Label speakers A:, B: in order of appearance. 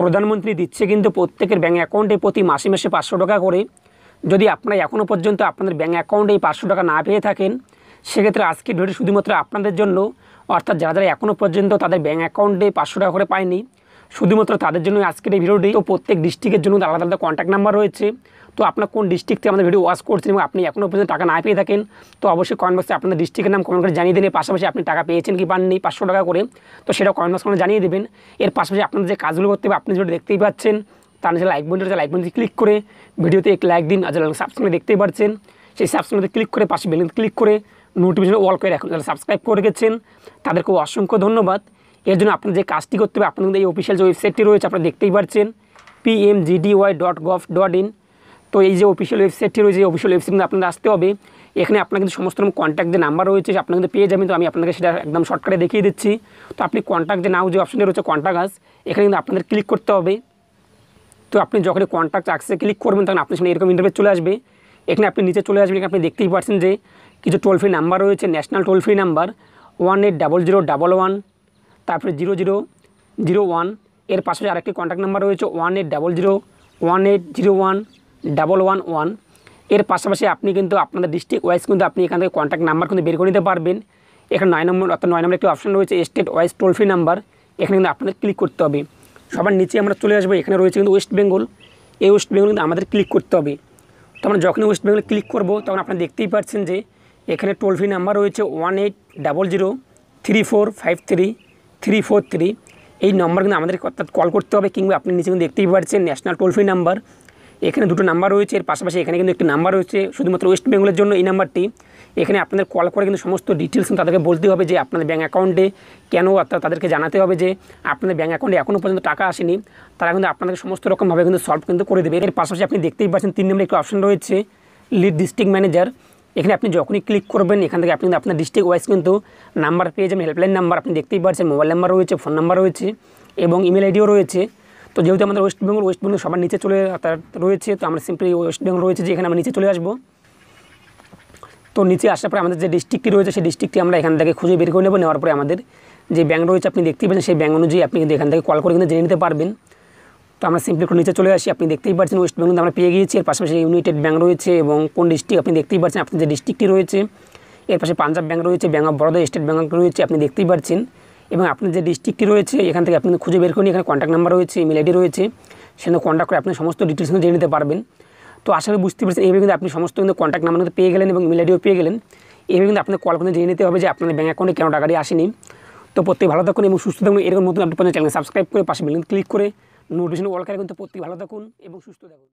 A: প্রধানমন্ত্রী দিচ্ছে কিন্তু প্রত্যেকের ব্যাঙ্ক অ্যাকাউন্টে প্রতি মাসে মাসে পাঁচশো টাকা করে যদি আপনারা এখনও পর্যন্ত আপনাদের ব্যাঙ্ক অ্যাকাউন্টে এই পাঁচশো টাকা না পেয়ে থাকেন সেক্ষেত্রে আজকের ভিডিও শুধুমাত্র আপনাদের জন্য অর্থাৎ যারা যারা এখনও পর্যন্ত তাদের ব্যাঙ্ক অ্যাকাউন্টে পাঁচশো টাকা করে পায়নি শুধুমাত্র তাদের জন্য আজকের এই ভিডিওটি তো প্রত্যেক ডিস্ট্রিক্টের জন্য আলাদা আলাদা কন্ট্যাক্ট নাম্বার রয়েছে তো আপনার কোন ডিস্ট্রিক্ট থেকে আমাদের ভিডিও ওয়াচ করছেন এবং আপনি এখনও পর্যন্ত টাকা না পেয়ে থাকেন তো অবশ্যই কমেন্ট বক্সে আপনার ডিস্ট্রিক্টের নাম কমেন্ট করে জানিয়ে দিন পাশাপাশি আপনি টাকা পেয়েছেন কি পাননি পাঁচশো টাকা করে তো সেটা কমেন্ট বক্সে জানিয়ে দেবেন এর পাশাপাশি আপনার যে কাজগুলো করতে হবে আপনি যেটা দেখতেই পাচ্ছেন তার নিজের লাইক বন্ধু লাইক বন্ধু ক্লিক করে ভিডিওতে এক লাইক দিন আর যারা সাবস্ক্রাইব দেখতেই পাচ্ছেন সেই সাবস্ক্রাইবতে ক্লিক করে পাশে বেলিন ক্লিক করে নোটিফিকেশন অল করে রাখুন যারা সাবস্ক্রাইব করে গেছেন তাদেরকে অসংখ্য ধন্যবাদ এর জন্য আপনার যে কাজটি করতে হবে আপনাদের এই অফিসিয়াল যে ওয়েবসাইটটি রয়েছে আপনারা দেখতেই পাচ্ছেন PMJDY dot gov dot in তো এই যে অফিসিয়াল ওয়েবসাইটটি রয়েছে এই অফিসিয়াল ওয়েবসাইট কিন্তু আপনাদের আসতে হবে এখানে আপনার কিন্তু সমস্ত রকম কন্ট্যাক্ট যে নাম্বার রয়েছে আপনার কিন্তু পেয়ে যাবেন তো আমি আপনাকে সেটা একদম শর্টকাটে দেখিয়ে দিচ্ছি তো আপনি কন্ট্যাক্ট যে নাও যে অপশানটা রয়েছে কন্ট্যাক্ট আস এখানে কিন্তু আপনাদের ক্লিক করতে হবে তো আপনি যখন কন্ট্যাক্ট আসে ক্লিক করবেন তখন আপনার সঙ্গে এরকম ইন্টারভিউ চলে আসবে এখানে আপনি নিচে চলে আসবেন আপনি দেখতেই পাচ্ছেন যে কিছু টোল ফ্রি নাম্বার রয়েছে national toll free number one eight double zero double one তারপরে জিরো জিরো জিরো ওয়ান এর পাশে আরেকটি কন্ট্যাক্ট নাম্বার রয়েছে one eight double zero one eight zero one double one one এর পাশাপাশি আপনি কিন্তু আপনাদের ডিস্ট্রিক্ট ওয়াইজ কিন্তু আপনি এখান থেকে কন্ট্যাক্ট নাম্বার কিন্তু বের করে নিতে পারবেন এখানে নয় নম্বর অর্থাৎ নয় নম্বর একটি অপশান রয়েছে state wise toll free number এখানে কিন্তু আপনাদের ক্লিক করতে হবে সবার নিচে আমরা চলে আসবো এখানে রয়েছে কিন্তু ওয়েস্ট বেঙ্গল এই ওয়েস্ট বেঙ্গল কিন্তু আমাদের ক্লিক করতে হবে তো আমরা যখনই ওয়েস্ট বেঙ্গলে ক্লিক করবো তখন আপনারা দেখতেই পাচ্ছেন যে এখানে টোল ফ্রি নাম্বার রয়েছে one eight double zero three four five three three four three এই নম্বর কিন্তু আমাদেরকে অর্থাৎ কল করতে হবে কিংবা আপনি নিচে কিন্তু দেখতেই পাচ্ছেন ন্যাশনাল টোল ফ্রি নাম্বার এখানে দুটো নাম্বার রয়েছে এর পাশাপাশি এখানে কিন্তু একটি নাম্বার রয়েছে শুধুমাত্র ওয়েস্ট বেঙ্গলের জন্য এই নাম্বারটি এখানে আপনাদের কল করে কিন্তু সমস্ত ডিটেলস তাদেরকে বলতে হবে যে আপনাদের ব্যাঙ্ক অ্যাকাউন্টে কেন অর্থাৎ তাদেরকে জানাতে হবে যে আপনাদের ব্যাঙ্ক অ্যাকাউন্টে এখনও পর্যন্ত টাকা আসেনি তারা কিন্তু আপনাদের সমস্ত রকমভাবে কিন্তু সলভ কিন্তু করে দেবে এর পাশাপাশি আপনি দেখতেই পাচ্ছেন তিন নম্বরে একটি অপশন রয়েছে লিড ডিস্ট্রিক্ট ম্যানেজার এখানে আপনি যখনই ক্লিক করবেন এখান থেকে আপনি কিন্তু আপনার ডিস্ট্রিক্ট ওয়াইজ কিন্তু নাম্বার পেয়ে যাবেন হেল্পলাইন নাম্বার আপনি দেখতেই পারছেন মোবাইল নাম্বার রয়েছে ফোন নাম্বার রয়েছে এবং ইমেল আইডিও রয়েছে তো যেহেতু আমাদের ওয়েস্ট বেঙ্গল ওয়েস্ট বেঙ্গল সবার নিচে চলে রয়েছে তো আমরা সিম্পলি ওয়েস্ট বেঙ্গল রয়েছে যে এখানে আমরা নিচে চলে আসবো তো নিচে আসার পরে আমাদের যে ডিস্ট্রিক্টটি রয়েছে সেই ডিস্ট্রিক্টটি আমরা এখান থেকে খুঁজে বের করে নেব নেওয়ার পরে আমাদের যে ব্যাঙ্ক রয়েছে আপনি দেখতেই পাচ্ছেন সেই ব্যাঙ্ক অনুযায়ী আপনি কিন্তু এখান থেকে কল করে কিন্তু জেনে নিতে পারবেন তো আমরা সিম্পলি একটু নিচে চলে আসি আপনি দেখতেই পাচ্ছেন ওয়েস্ট বেঙ্গল আমরা পেয়ে গিয়েছি এর পাশাপাশি ইউনাইটেড ব্যাঙ্ক রয়েছে এবং কোন ডিস্ট্রিক্ট আপনি দেখতেই পাচ্ছেন আপনি যে ডিস্ট্রিক্টটি রয়েছে এর পাশে পাঞ্জাব ব্যাঙ্ক রয়েছে Bank of Baroda State Bank রয়েছে আপনি দেখতেই পাচ্ছেন এবং আপনার যে ডিস্ট্রিক্টটি রয়েছে এখান থেকে আপনি খুঁজে বের করুন এখানে কন্ট্যাক্ট নাম্বার রয়েছে ইমেল আইডি রয়েছে সেখানে কন্ট্যাক্ট করে আপনি সমস্ত ডিটেলস জেনে নিতে পারবেন তো আশা করি বুঝতে পারছেন এইভাবে কিন্তু আপনি সমস্ত কিন্তু কন্ট্যাক্ট নাম্বার কিন্তু পেয়ে গেলেন এবং ইমেল আইডিও পেয়ে গেলেন এইভাবে কিন্তু আপনাকে কল কিন্তু জেনে নিতে হবে যে আপনার ব্যাঙ্ক অ্যাকাউন্টে কেন টাকাটি আসেনি তো প্রত্যেক ভালো থাকুন এবং সুস্থ থাকুন এরকম নতুন আপনি চ্যানেল সাবস্ক্রাইব করে পাশে বেলুন ক্লিক করে নোটিফিকেশন ওয়ার্কার কিন্তু প্রত্যেক ভালো থাকুন এবং সুস্থ থাকুন